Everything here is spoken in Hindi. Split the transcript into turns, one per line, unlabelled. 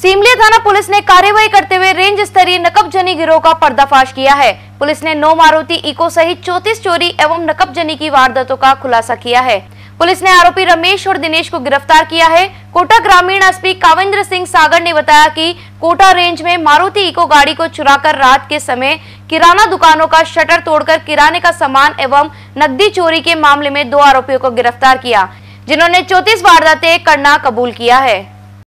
सीमलिया थाना पुलिस ने कार्यवाही करते हुए रेंज स्तरीय नकबजनी गिरोह का पर्दाफाश किया है पुलिस ने नौ मारुति इको सहित चौतीस चोरी एवं नकबजनी की वारदातों का खुलासा किया है पुलिस ने आरोपी रमेश और दिनेश को गिरफ्तार किया है कोटा ग्रामीण एसपी कावेंद्र सिंह सागर ने बताया कि कोटा रेंज में मारुति इको गाड़ी को चुराकर रात के समय किराना दुकानों का शटर तोड़कर किराने का सामान एवं नकदी चोरी के मामले में दो आरोपियों को गिरफ्तार किया जिन्होंने चौतीस वारदातें करना कबूल किया है